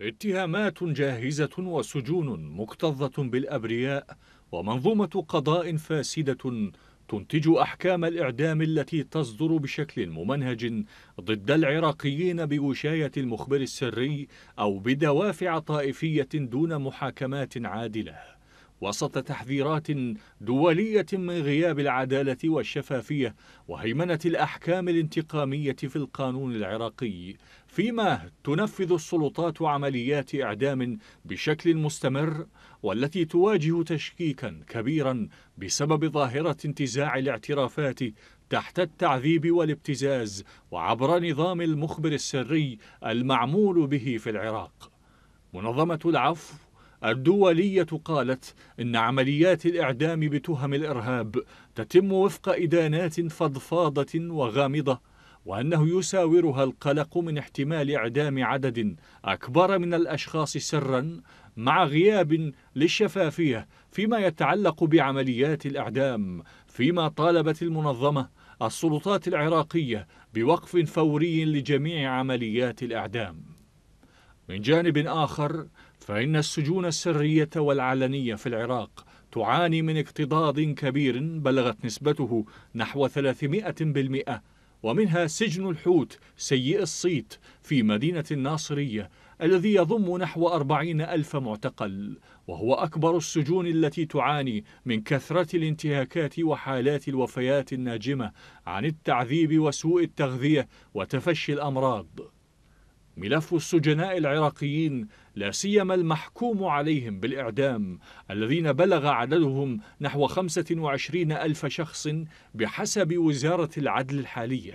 اتهامات جاهزة وسجون مكتظة بالأبرياء ومنظومة قضاء فاسدة تنتج أحكام الإعدام التي تصدر بشكل ممنهج ضد العراقيين بوشاية المخبر السري أو بدوافع طائفية دون محاكمات عادلة وسط تحذيرات دولية من غياب العدالة والشفافية وهيمنة الأحكام الانتقامية في القانون العراقي فيما تنفذ السلطات عمليات إعدام بشكل مستمر والتي تواجه تشكيكا كبيرا بسبب ظاهرة انتزاع الاعترافات تحت التعذيب والابتزاز وعبر نظام المخبر السري المعمول به في العراق منظمة العفو الدولية قالت إن عمليات الإعدام بتهم الإرهاب تتم وفق إدانات فضفاضة وغامضة وأنه يساورها القلق من احتمال إعدام عدد أكبر من الأشخاص سرا مع غياب للشفافية فيما يتعلق بعمليات الإعدام فيما طالبت المنظمة السلطات العراقية بوقف فوري لجميع عمليات الإعدام من جانب آخر فإن السجون السرية والعلنية في العراق تعاني من اكتضاض كبير بلغت نسبته نحو 300% ومنها سجن الحوت سيء الصيت في مدينة الناصرية الذي يضم نحو أربعين ألف معتقل وهو أكبر السجون التي تعاني من كثرة الانتهاكات وحالات الوفيات الناجمة عن التعذيب وسوء التغذية وتفشي الأمراض ملف السجناء العراقيين لا سيما المحكوم عليهم بالإعدام الذين بلغ عددهم نحو 25 ألف شخص بحسب وزارة العدل الحالية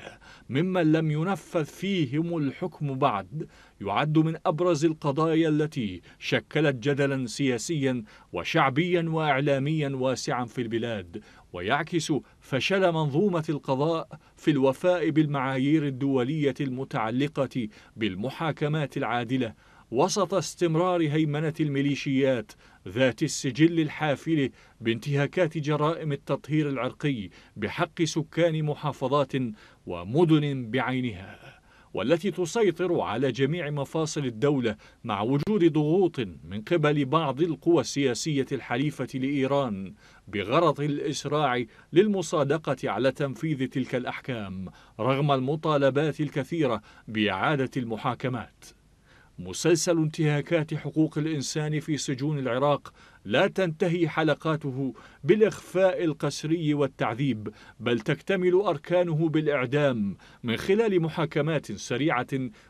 ممن لم ينفذ فيهم الحكم بعد يعد من أبرز القضايا التي شكلت جدلا سياسيا وشعبيا وإعلاميا واسعا في البلاد ويعكس فشل منظومة القضاء في الوفاء بالمعايير الدولية المتعلقة بالمحاكمات العادلة وسط استمرار هيمنة الميليشيات ذات السجل الحافل بانتهاكات جرائم التطهير العرقي بحق سكان محافظات ومدن بعينها والتي تسيطر على جميع مفاصل الدولة مع وجود ضغوط من قبل بعض القوى السياسية الحليفة لإيران بغرض الإسراع للمصادقة على تنفيذ تلك الأحكام رغم المطالبات الكثيرة بإعادة المحاكمات مسلسل انتهاكات حقوق الإنسان في سجون العراق لا تنتهي حلقاته بالإخفاء القسري والتعذيب بل تكتمل أركانه بالإعدام من خلال محاكمات سريعة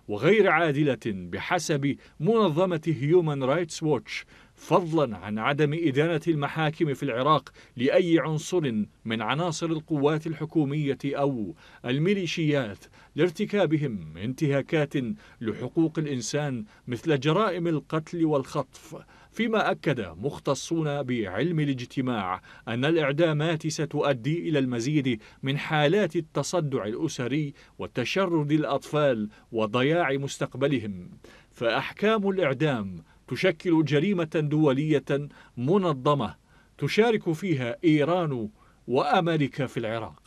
وغير عادلة بحسب منظمة هيومن رايتس ووتش فضلا عن عدم إدانة المحاكم في العراق لأي عنصر من عناصر القوات الحكومية أو الميليشيات لارتكابهم انتهاكات لحقوق الإنسان مثل جرائم القتل والخطف فيما أكد مختصون بعلم الاجتماع أن الإعدامات ستؤدي إلى المزيد من حالات التصدع الأسري وتشرد الأطفال وضياع مستقبلهم فأحكام الإعدام تشكل جريمة دولية منظمة تشارك فيها إيران وأمريكا في العراق